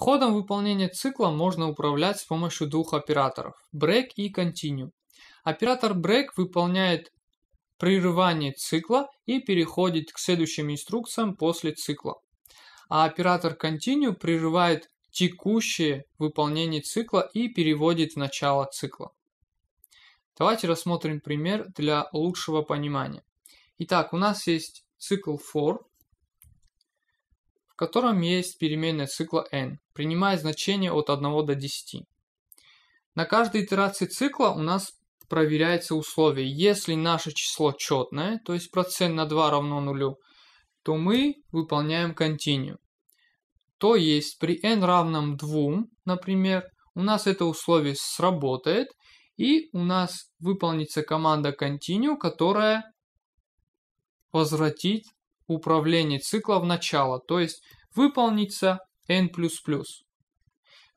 Ходом выполнения цикла можно управлять с помощью двух операторов – break и continue. Оператор break выполняет прерывание цикла и переходит к следующим инструкциям после цикла. А оператор continue прерывает текущее выполнение цикла и переводит в начало цикла. Давайте рассмотрим пример для лучшего понимания. Итак, у нас есть цикл for, котором есть переменная цикла n, принимая значение от 1 до 10. На каждой итерации цикла у нас проверяется условие. Если наше число четное, то есть процент на 2 равно нулю, то мы выполняем continue То есть при n равном 2, например, у нас это условие сработает, и у нас выполнится команда continue, которая возвратит управление цикла в начало, то есть выполнится n++.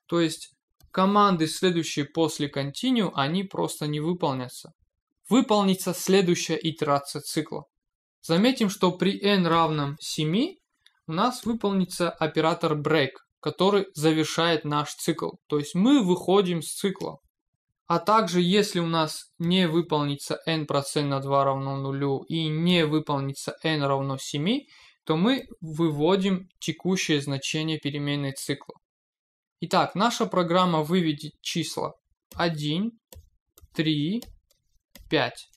То есть команды, следующие после continue, они просто не выполнятся. Выполнится следующая итерация цикла. Заметим, что при n равном 7 у нас выполнится оператор break, который завершает наш цикл. То есть мы выходим с цикла. А также, если у нас не выполнится n% процент на 2 равно 0 и не выполнится n равно 7, то мы выводим текущее значение переменной цикла. Итак, наша программа выведет числа 1, 3, 5.